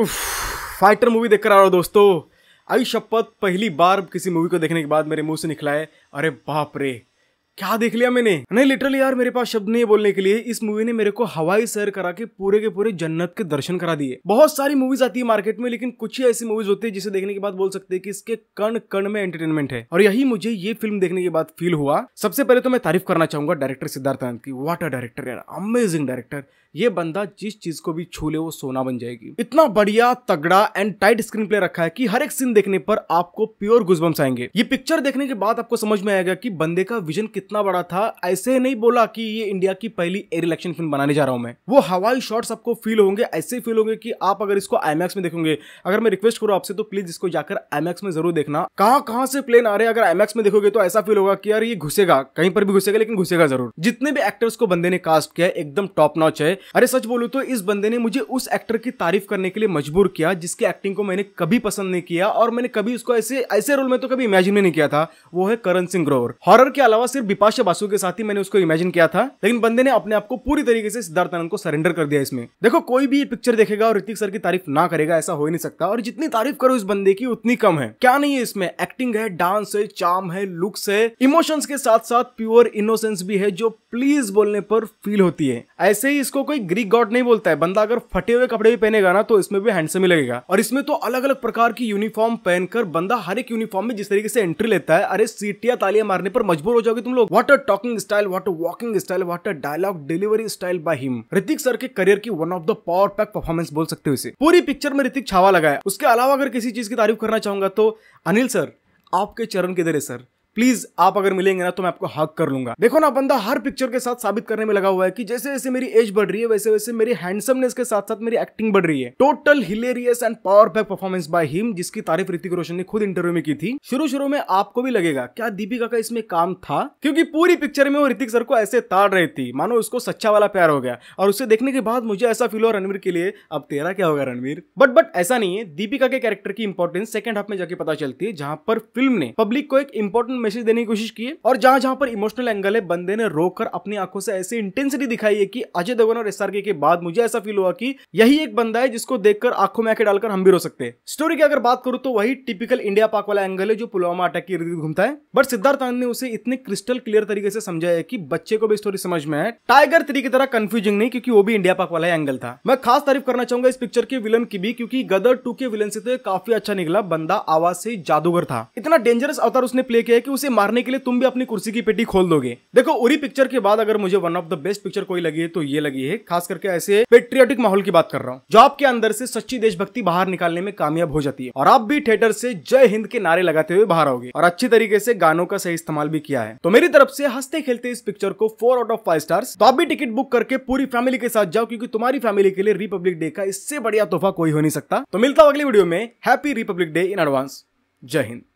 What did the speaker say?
उफ fighter movie देखकर आ रहा हो दोस्तों आई शपथ पहली बार किसी मूवी को देखने के बाद मेरे मुंह से निकला है अरे बाप रे क्या देख लिया मैंने नहीं लिटरली यार मेरे पास शब्द नहीं बोलने के लिए इस मूवी ने मेरे को हवाई सैर करा के पूरे के पूरे जन्नत के दर्शन करा दिए बहुत सारी मूवीज आती है मार्केट में लेकिन कुछ ही ऐसी मूवीज होती है जिसे देखने के बाद बोल सकते हैं कि इसके कण कण में एंटरटेनमेंट है और यही मुझे ये फिल्म देखने के बाद फील हुआ सबसे पहले तो मैं तारीफ करना चाहूंगा डायरेक्टर सिद्धार्थ आनंद की वाटर डायरेक्टर यार अमेजिंग डायरेक्टर ये बंदा जिस चीज को भी छू ले वो सोना बन जाएगी इतना बढ़िया तगड़ा एंड टाइट स्क्रीन प्ले रखा है कि हर एक सीन देखने पर आपको प्योर गुजबम्स आएंगे ये पिक्चर देखने के बाद आपको समझ में आएगा कि बंदे का विजन कितना बड़ा था ऐसे नहीं बोला कि ये इंडिया की पहली एयर इलेक्शन फिल्म बनाने जा रहा हूं मैं वो हवाई शॉट्स आपको फील होंगे ऐसे फील होंगे कि आप अगर इसको आईमैक्स में देखोगे अगर मैं रिक्वेस्ट करूँ आपसे तो प्लीज इसको जाकर आईमैक्स में जरूर देखना कहाँ कहाँ से प्लेन आ रहे हैं अगर आईमैक्स में देखोगे तो ऐसा फील होगा कि यार ये घुसेगा कहीं पर भी घुसेगा लेकिन घुसेगा जरूर जितने भी एक्टर्स को बंदे ने कास्ट किया एकदम टॉप नॉच है अरे सच बोलू तो इस बंदे ने मुझे उस एक्टर की तारीफ करने के लिए मजबूर किया जिसकी एक्टिंग को मैंने कभी पसंद नहीं किया और मैंने कभी उसको ऐसे ऐसे रोल में तो कभी इमेजिन नहीं किया था वो है करण सिंह ग्रोवर हॉरर के अलावा सिर्फ बिपाशा बासु के साथ ही मैंने उसको इमेजिन किया था लेकिन बंदे ने अपने आप को पूरी तरीके से सिद्धार्थ आनंद को सरेंडर कर दिया इसमें देखो कोई भी पिक्चर देखेगा और ऋतिक सर की तारीफ ना करेगा ऐसा हो ही नहीं सकता और जितनी तारीफ करो इस बंदे की उतनी कम है क्या नहीं है इसमें एक्टिंग है डांस है चार्म है लुक्स है इमोशंस के साथ साथ प्योर इनोसेंस भी है जो प्लीज बोलने पर फील होती है ऐसे ही इसको कोई ग्रीक गॉड नहीं बोलता है बंदा अगर फटे हुए कपड़े भी पहनेगा ना तो इसमें भी हैंडसम ही लगेगा और इसमें तो अलग अलग प्रकार की यूनिफॉर्म पहनकर बंदा हर एक यूनिफॉर्म में जिस तरीके से एंट्री लेता है अरे सीटिया तालियां मारने पर मजबूर हो जाओगे तुम लोग लोग what a talking style what a walking style what a dialogue delivery style by him Hrithik sir के करियर की one of the power pack performance बोल सकते हो इसे पूरी पिक्चर में ऋतिक छावा लगाया उसके अलावा अगर किसी चीज की तारीफ करना चाहूंगा तो अनिल सर आपके चरण किधर है सर प्लीज आप अगर मिलेंगे ना तो मैं आपको हक कर लूंगा देखो ना बंदा हर पिक्चर के साथ साबित करने में लगा हुआ है कि जैसे जैसे मेरी एज बढ़ रही है वैसे वैसे मेरी हैंडसमनेस के साथ साथ मेरी एक्टिंग बढ़ रही है total hilarious and power pack performance by him जिसकी तारीफ ऋतिक रोशन ने खुद इंटरव्यू में की थी शुरू शुरू में आपको भी लगेगा क्या दीपिका का इसमें काम था क्योंकि पूरी पिक्चर में वो ऋतिक सर को ऐसे ताड़ रही थी मानो उसको सच्चा वाला प्यार हो गया और उसे देखने के बाद मुझे ऐसा फील हुआ रणवीर के लिए अब तेरा क्या होगा रणवीर बट बट ऐसा नहीं है दीपिका के कैरेक्टर की इंपॉर्टेंस सेकंड हाफ में जाके पता चलती है जहां पर फिल्म ने पब्लिक को एक इंपॉर्टेंट मैसेज देने की कोशिश की है और जहां जहां पर इमोशनल एंगल है बंदे ने रोक अपनी आंखों से ऐसी इंटेंसिटी दिखाई है कि अजय देवगन और एसआरके के बाद मुझे ऐसा फील हुआ कि यही एक बंदा है जिसको देखकर आंखों में आके डालकर हम भी रो सकते हैं स्टोरी की अगर बात करूं तो वही टिपिकल इंडिया पाक वाला एंगल है जो पुलवामा अटैक की इर्द घूमता है बट सिद्धार्थ आनंद ने उसे इतने क्रिस्टल क्लियर तरीके से समझाया है कि बच्चे को भी स्टोरी समझ में आए टाइगर थ्री की तरह कंफ्यूजिंग नहीं क्योंकि वो भी इंडिया पाक वाला एंगल था मैं खास तारीफ करना चाहूंगा इस पिक्चर के विलन की भी क्योंकि गदर टू के विलन से तो काफी अच्छा निकला बंदा आवाज से जादूगर था इतना डेंजरस अवतार उसने प्ले किया कि कि उसे मारने के लिए तुम भी अपनी कुर्सी की पेटी खोल दोगे देखो उरी पिक्चर के बाद अगर मुझे one of the best picture कोई लगी है तो ये लगी है खास करके ऐसे पेट्रियोटिक माहौल की बात कर रहा हूँ जो आपके अंदर से सच्ची देशभक्ति बाहर निकालने में कामयाब हो जाती है और आप भी थिएटर से जय हिंद के नारे लगाते हुए बाहर आओगे और अच्छी तरीके से गानों का सही इस्तेमाल भी किया है तो मेरी तरफ से हंसते खेलते इस पिक्चर को four out of five stars तो आप भी टिकट बुक करके पूरी फैमिली के साथ जाओ क्योंकि तुम्हारी फैमिली के लिए रिपब्लिक डे का इससे बढ़िया तोहफा कोई हो नहीं सकता तो मिलता हूँ अगली वीडियो में happy republic day in advance जय हिंद